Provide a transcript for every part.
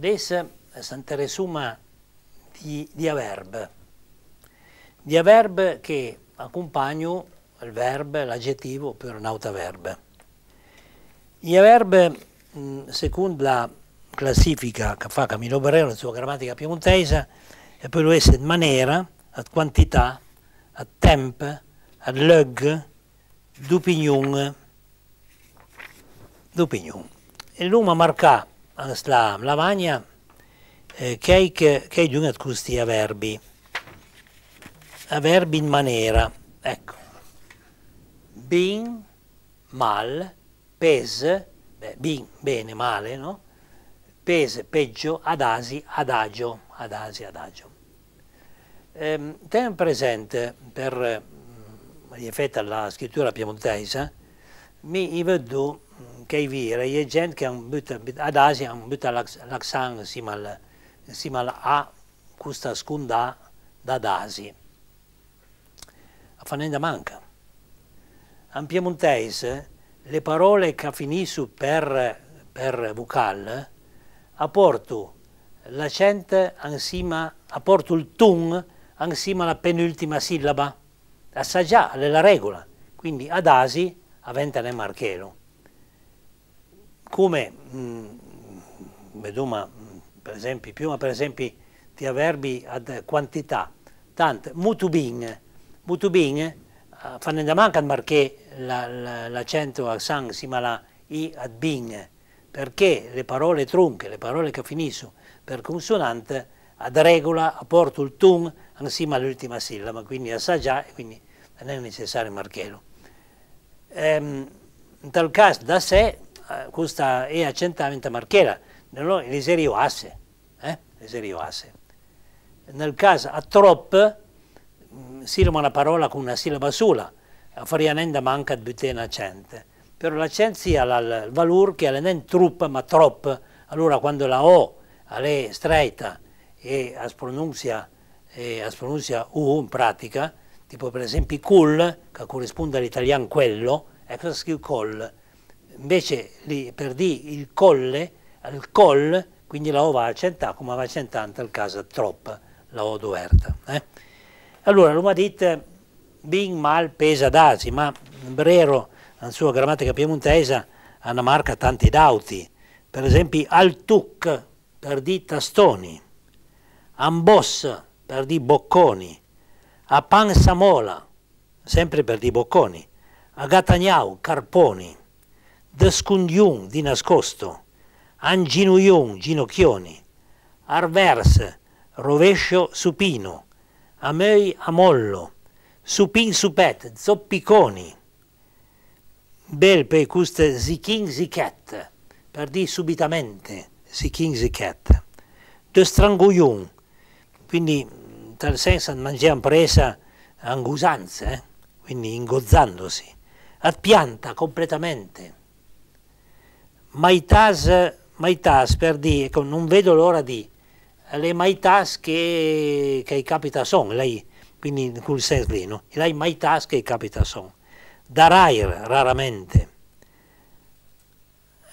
adesso s'interessuma di, di a verb, di a verb che accompagno il verbo, l'aggettivo per un autoverb. I verb, secondo la classifica che fa Camillo Barrero nella sua grammatica piemontese, è poi lo essere maniera, a quantità, a tempo, a log, d'opinione, d'opinione. E l'uomo marca aztán Laványa eh, keik, keik unatkuszti a verbi. A in maniera, ecco. Bin, mal, pes, bin, bene, male, no? Pes, peggio, adasi, adagio, adasi, adagio. Ehm, Ten presente, per gli mm, effetti alla scrittura piemontese, mi vedo mm, kijvier. Je gente che un buta adasi un buta laxan insieme simal a questa scunda da dasi. A fanenda manca. In piemontese le parole che finiscono per per vocal apportu l'accento ansima apportu il tun insieme alla penultima sillaba. Assaggia la regola. Quindi adasi nel marchelo come Meduma, mm, mm, per esempio, Piuma per esempio ti avverbi ad quantità, tante, mutubin, mutubin, eh, fanno da manca perché l'accento la, la, sang si mala i ad bing, perché le parole trunche, le parole che finiscono per consonante, ad regola apporto il tun insieme all'ultima sillaba, quindi assaggia e quindi non è necessario marchelo. Ehm, in tal caso da sé eh, questa è accentamento marchiera, non l'eserio asse, eh? l'eserio asse. Nel caso a mm, si sirma una parola con una sillaba sola, a farianenda manca di butena accente. Però l'accento sì ha il valore che non troppo, ma troppo, allora quando la O è stretta e si pronuncia, pronuncia U in pratica, tipo per esempio col, che corrisponde all'italiano quello, ecco si scrive col, invece lì per di il colle, al col, quindi la O va accentata, come va accentata il caso troppa, la O doerta. Eh? Allora, l'umadit dit bing mal pesa dasi, ma Brero, nella sua grammatica piemontesa, ha una marca tanti dauti, per esempio al tuc, per di tastoni, ambos, per di bocconi, a pansamola, sempre per di bocconi, a gatagnau, carponi, Descundiun di nascosto, Anginuiun ginocchioni, Arvers rovescio supino, Amei amollo, Supin supet zoppiconi, Bel pe custe zichin Perdi Perdì subitamente zichin zicat, Destranguiun, quindi in tal senso mangiamo presa angusanze, eh? quindi ingozzandosi, Ad pianta completamente. Maitas, maitas per di, ecco, non vedo l'ora di, le maitas che, che capita son, lei, quindi in quel senso lì, no? lei maitas che capita son. da Darair, raramente.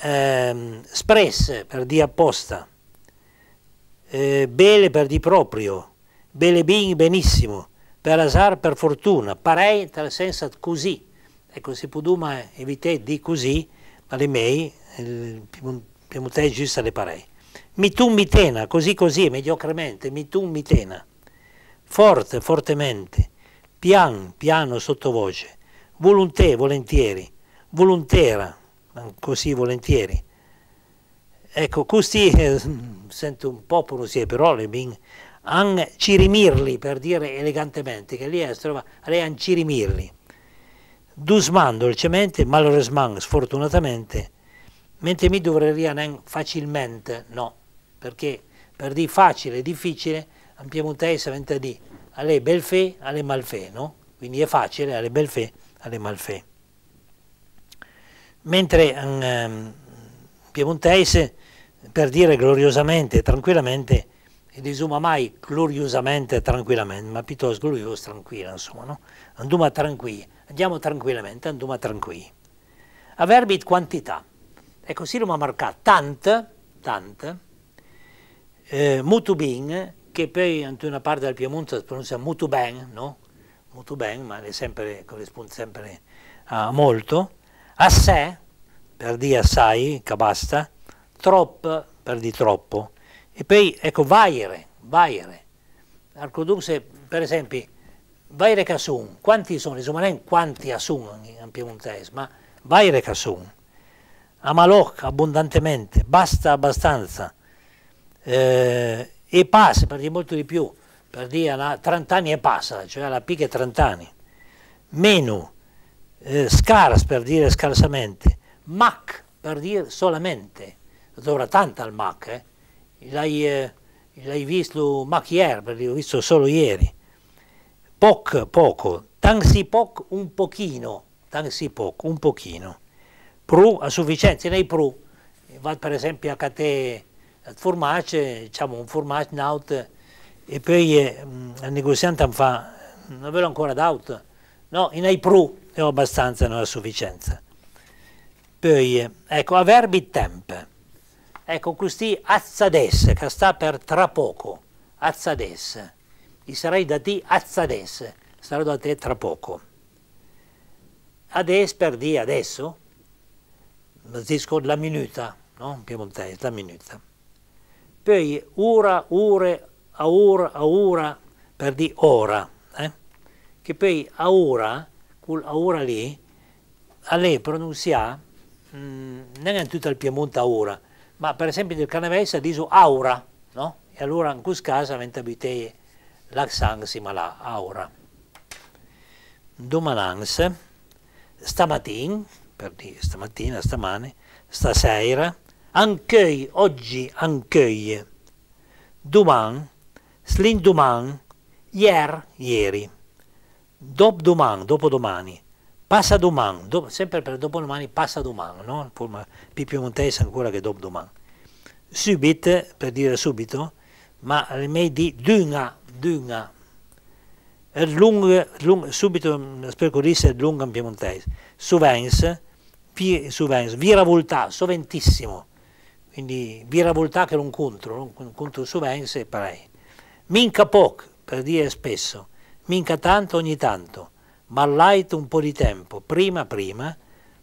Eh, spresse, per di apposta. Eh, bele per di proprio. Bele Bing benissimo. Per azar, per fortuna. Parei, tra senso così. Ecco, si può evitare di così, ma le mei eh, piemontesi giusto le parei. mi tena, così così, mediocremente, mitum mitena. Forte, fortemente, pian, piano, sottovoce, volonté, volentieri, volontera, così volentieri. Ecco, questi, eh, sento un po' pronunziare parole, bin, an cirimirli, per dire elegantemente, che lì è, trova, lei an cirimirli. Dusman, dolcemente, cemente, sfortunatamente, mentre mi dovrei facilmente, no, perché per di facile e difficile abbiamo un testo diventa di alle bel fe, alle malfe, no? Quindi è facile, alle bel fe, alle malfe. Mentre in ehm, piemontese, per dire gloriosamente, tranquillamente, e disuma mai gloriosamente, tranquillamente, ma piuttosto glorioso, tranquilla, insomma, no? Anduma tranquilli, andiamo tranquillamente, anduma tranquilli. Averbit quantità. Ecco, si rimane marcato tant, tant eh, Mutubin, che poi in una parte del Piemonte si pronuncia Mutuben, no? Mutuben, ma è sempre, corrisponde sempre a molto, a sé, per dire assai, che basta, trop, per di troppo, e poi, ecco, vaire, vaire. Arcoduce, per esempio, vaire casun, quanti sono? Insomma, non quanti assun in piemontese, ma vaire casun. Amaloc abbondantemente, basta abbastanza, eh, e passa per dire molto di più, per dire 30 anni e passa, cioè alla pica 30 anni, meno, eh, scars per dire scarsamente, mac per dire solamente, dovrà tanto al mac, eh? l'hai, eh, visto mac ieri, perché l'ho visto solo ieri, poc poco, tansi poc un pochino, tansi poc un pochino pro a sufficienza, nei pru, eh, vado per esempio a catè il formaggio, diciamo un formaggio in out e poi eh, il negoziante mi fa mm, non ve vedo ancora d'aut, no, in ai pru ne ho abbastanza, non a sufficienza. Poi, eh, ecco, a tempo. ecco, questi azzadesse, che sta per tra poco, azzadesse, i sarei da te azzadesse, sarò da te tra poco. Ades per di adesso, basisco la minuta, no? piemontese, la minuta. Poi ora, ore, a aura, per di ora, eh? che poi a ora, quel a lì, a lei pronuncia, mh, mm, non è in tutto il Piemonte a ma per esempio nel Canavese detto aura, no? E allora in questo caso aventa abitei l'accent si malà, aura. Domananse, stamattina, per dire stamattina, stamane, stasera, anche oggi, anche domani, slindomani, ier, ieri, dopdomani, dopodomani, passa domani, do, sempre per dopodomani, passa domani, no? in forma più piemontese ancora che domani, Subit, per dire subito, ma rimei di dunga, dunga, er lung, lung, subito, mm, spero che disse lunga in piemontese, suvens, pie suvens, viravoltà, soventissimo. Quindi viravoltà che non contro, non contro suvens e parei. Minca poc, per dire spesso, minca tanto ogni tanto, ma light un po' di tempo, prima prima,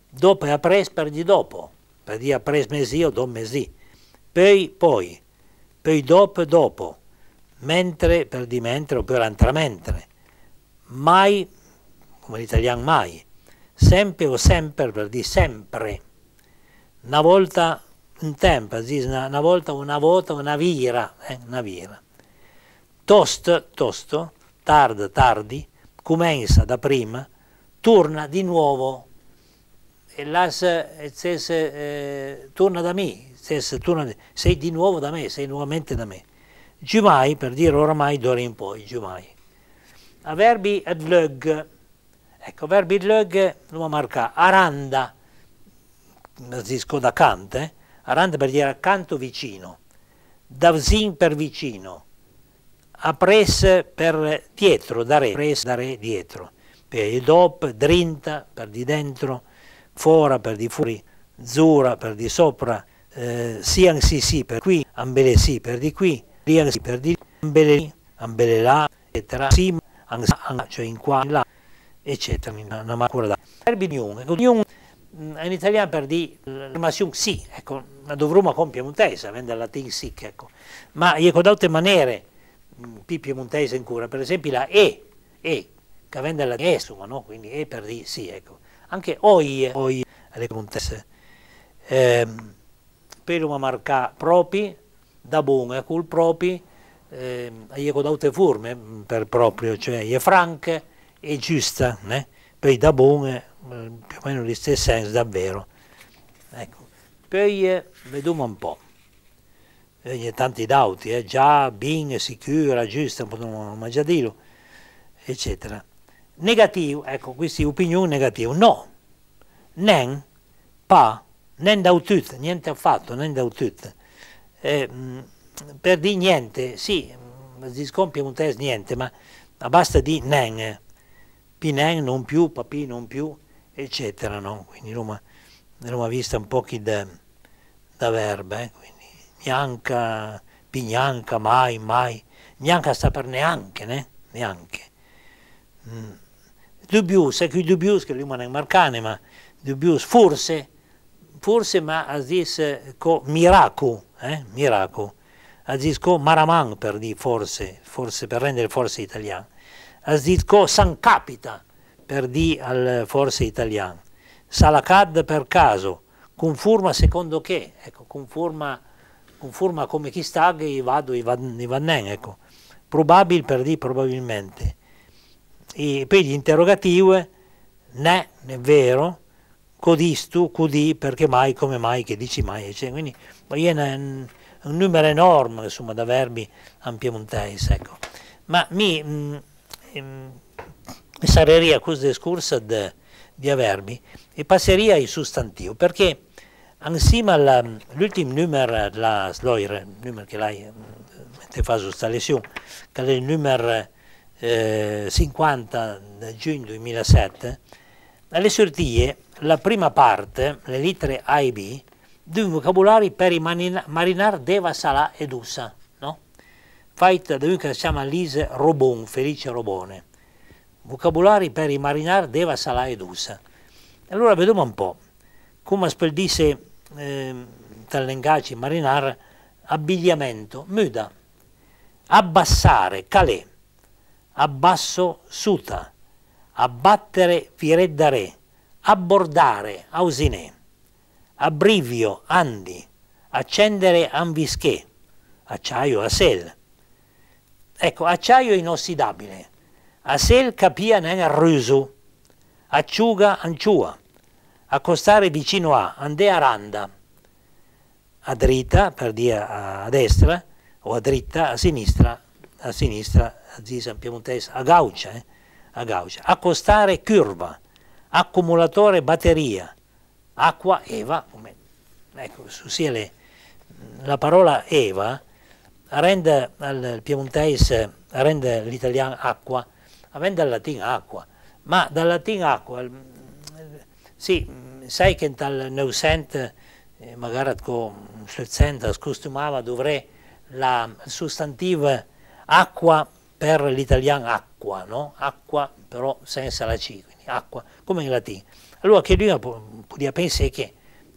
dopo e apres per di dopo, per dire apres mesi o do mesi, poi poi, poi dopo dopo, mentre per di mentre o per l'altra mentre, mai, come l'italiano mai, sempre o sempre per dire sempre. Una volta un tempo, una volta una volta una vira, eh, una vira. Tost, tosto, tard, tardi, comincia da prima, torna di nuovo e las, ses, eh, torna da me, ses, torna, sei di nuovo da me, sei nuovamente da me. Giumai, per dire oramai d'ora in poi, giumai. A verbi ad lug, Ecco, Verbilög, l'uomo marca, Aranda, nazisco da Kant, eh? Aranda per dire accanto vicino, Davzin per vicino, Apres per dietro, da dare, pres re dietro, per Edop, Drinta per di dentro, Fora per di fuori, Zura per di sopra, eh, Sian si si per qui, Ambele si per di qui, Rian si per di lì, Ambele lì, Ambele là, eccetera, Sim, Ang, cioè in qua, in là, eccetera, una macura L'Erbignone, ecco, mm, in italiano per dire l'Ermasium eh, sì, ecco, la dovremo compiere un tesa, vendere la TIN sic, ecco. ma ecco d'altre maniere, più mm, piemontese in cura, per esempio la E, E, che vende la Esuma, no? quindi E per dire sì, ecco. Anche OI, OI, le Montese, ehm, per una marca propri, da buon, buona, eh, col propri, ehm, ecco d'altre forme mm, per proprio, cioè, e franche, è giusta, né? per da buon eh, più o meno gli stessi sensi davvero. Ecco. Poi eh, vediamo un po'. Vedi tanti dauti, eh? già bing, sicura, giusta, ma già dirlo, eccetera. Negativo, ecco, questi opinioni negativo, no, nen, pa, nen d'autut, niente affatto, nen d'autut. Eh, mm, per di niente, sì, si scompie un test niente, ma basta di nen. Eh. Pinang non più, Papì non più, eccetera. No? Quindi Roma, Roma vista un po' chi da, da verba, eh? quindi Nianca, Pignanca, mai, mai. Nianca sta per neanche, ne? neanche. Mm. Dubius, ecco eh, i dubius che lui non è marcane, ma dubius, forse, forse ma a zis co miracu, eh? miracu, a co maraman per dire forse, forse per rendere forse italiano a dit san capita, per di al forse italiano. Salacad per caso, conforma secondo che, ecco, conforma, conforma come chi sta che io vado, io vannen, ecco. Probabil per di probabilmente. E poi gli interrogativi, ne, è vero, codistu, cudì, perché mai, come mai, che dici mai, eccetera. Quindi, ma io ne, un numero enorme insomma, da verbi a Ecco. Ma mi, mh, mm, e ehm, sareria così discursad di avermi e passeria ai sostantivo perché insieme all'ultimo numero la sloire il numero che lei mette fa questa lezione che è il numero eh, 50 del giugno 2007 alle sortie la prima parte le lettere A e B di un vocabolario per i marinar deva, salà ed ussa fatta da lui che si chiama Lise Robon, Felice Robone. Vocabolari per i marinari deva salà ed usa. Allora vediamo un po', come spedisse eh, tal linguaggio marinar, abbigliamento, muda, abbassare, calè, abbasso, suta, abbattere, fiereddare, abbordare, ausinè, abbrivio, andi, accendere, anvischè, acciaio, asel, Ecco, acciaio inossidabile. Asel capia nel rusu. Acciuga anciua. Accostare vicino a, ande randa, A dritta, per dire a destra, o a dritta, a sinistra, a sinistra, a zisa piemontese, a gaucia, eh? a gaucia. Accostare curva, accumulatore batteria, acqua, eva, come, ecco, sia le, la parola eva, rende il piemontese, rende l'italiano acqua, rende il latino acqua, ma dal latino acqua, mm, sì, sai che tal Neusent, eh, magari con Schletzent, scostumava dovrei la sostantiva acqua per l'italiano acqua, no? Acqua però senza la C, quindi acqua, come in latino. Allora che lui poteva pensare che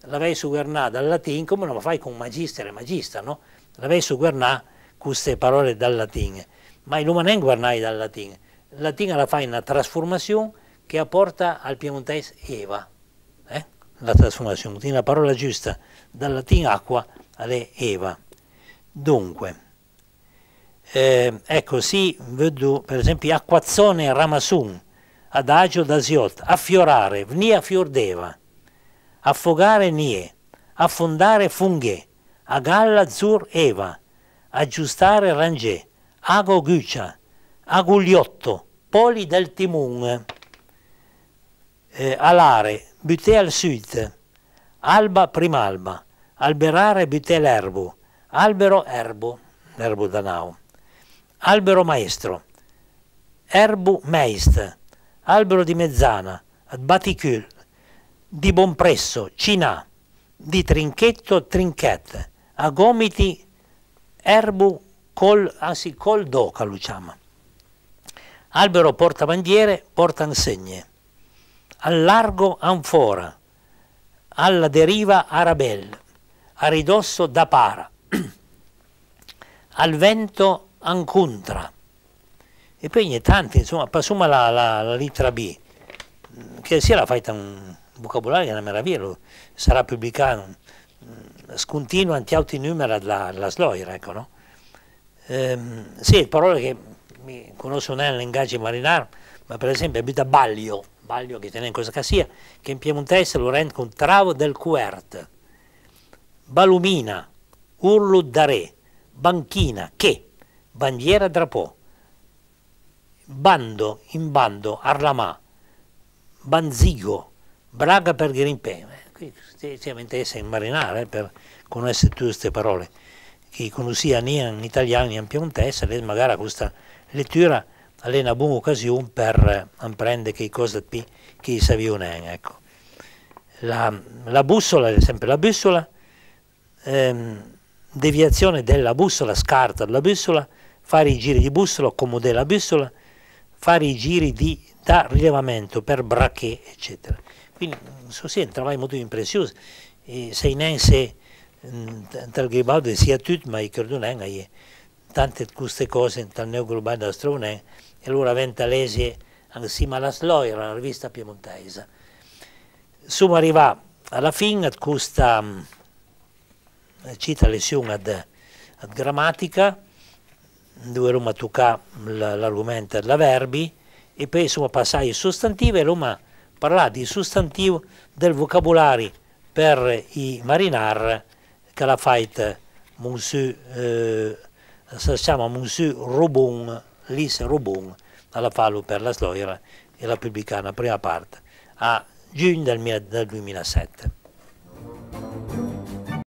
l'avrei suvernato dal latino come lo fai con un e magista, no? L'avesso guarnà queste parole dal latino, ma il romanè guarnai dal latino. Il latino la fa una trasformazione che apporta al piemontese Eva. Eh? La trasformazione, quindi la parola giusta dal latino acqua è Eva. Dunque, eh, ecco, sì, vedo per esempio acquazzone ramasun, adagio da siot, affiorare, vnia fiordeva, affogare nie, affondare funghe, a galla Zur Eva, Aggiustare Rangé, Ago Guccia, Agugliotto, Poli del Timun, eh, Alare, butè al Sud, Alba Primalba, Alberare butè l'Erbo, Albero Erbo, l'Erbo Danau, Albero Maestro, Erbu Meist, Albero di Mezzana, Baticul, di Bonpresso, Cinà, di Trinchetto trinchette, a gomiti erbu col, anzi col doca, diciamo. Albero porta bandiere, porta insegne. Al largo anfora, alla deriva arabel, a ridosso da para, al vento ancuntra. E poi ne tanti, insomma, passuma la, la, la, lettera B, che sia la fai un vocabolario, è una meraviglia, sarà pubblicato Mm. scontinua anti numerat la, la sloira, ecco, no? Ehm, sì, parole che mi conoscono nel linguaggio marinaro, ma per esempio abita baglio, baglio che tiene in questa cassia, che in piemontese lo rende con travo del cuert, balumina, urlo da re, banchina, che, bandiera drapò, bando, in bando, arlamà, banzigo, braga per grimpe, qui siamo intesi in marinara eh, per conoscere tutte queste parole, che conosciamo in italiano in piemontese, e magari questa lettura è una buona occasione per eh, apprendere che cosa più che sapevano. Ecco. La, la, bussola, è sempre la bussola, ehm, deviazione della bussola, scarta della bussola, fare i giri di bussola, accomodare la bussola, fare i giri di, da rilevamento per bracche, eccetera. Quindi non così è un lavoro molto imprezioso. E se in se tal Gribaldi sia tutto, ma credo che tante queste cose tal neoglobale da Strone, e allora Ventalesi insieme alla Sloia, una rivista piemontese. Insomma arriva alla fine questa mm, cita lezione ad, ad grammatica, dove Roma tocca l'argomento della verbi, e poi insomma passai ai sostantivi e Roma parlerà di sostantivo del vocabolario per i marinar che la fait monsieur, eh, si chiama Monsieur Robon, Lise Robon, alla fallo per la Sloira e la pubblicana prima parte a giugno del 2007.